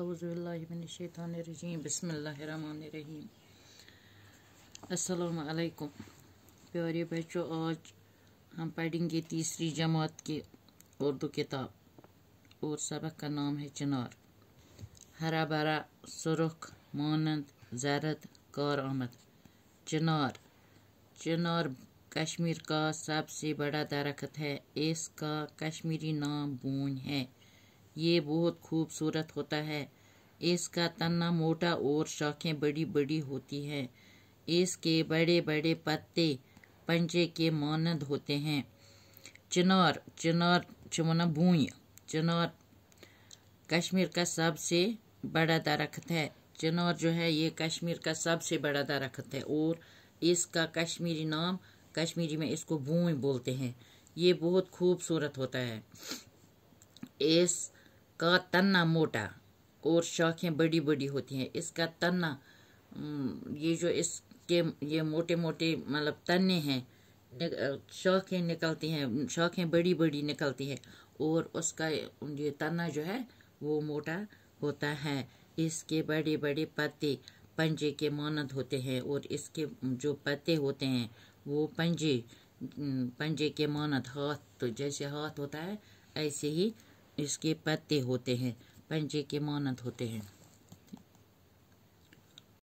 अज़बिल्लाशैतरजीम बसमीम प्यारे बच्चों आज हम पढ़ेंगे तीसरी जमात के उर्दू किताब और सबक का नाम है चिनार हरा भरा सुरख मानंद जरद कार आमद चिनार चिनार कश्मीर का सबसे बड़ा दरख्त है इसका कश्मीरी नाम बून है ये बहुत खूबसूरत होता है इसका तना मोटा और शाखें बड़ी बड़ी होती हैं इसके बड़े बड़े पत्ते पंजे के मानद होते हैं चिनार चिनार चमना भूई चिनार कश्मीर का सबसे बड़ा दरख्त है चिनार जो है ये कश्मीर का सबसे बड़ा दरख्त है और इसका कश्मीरी नाम कश्मीरी में इसको भूई बोलते हैं ये बहुत खूबसूरत होता है इस का तना मोटा और शाखें बड़ी बड़ी होती हैं इसका तना ये जो इसके ये मोटे मोटे मतलब तने हैं शाखें निकलती हैं शाखें बड़ी बड़ी निकलती हैं और उसका ये तना जो है वो मोटा होता है इसके बड़े बड़े पत्ते पंजे के मानद होते हैं और इसके जो पत्ते होते हैं वो पंजे पंजे के मानद हाथ तो जैसे हाथ होता है ऐसे ही इसके पत्ते होते हैं पंजे के मानद होते हैं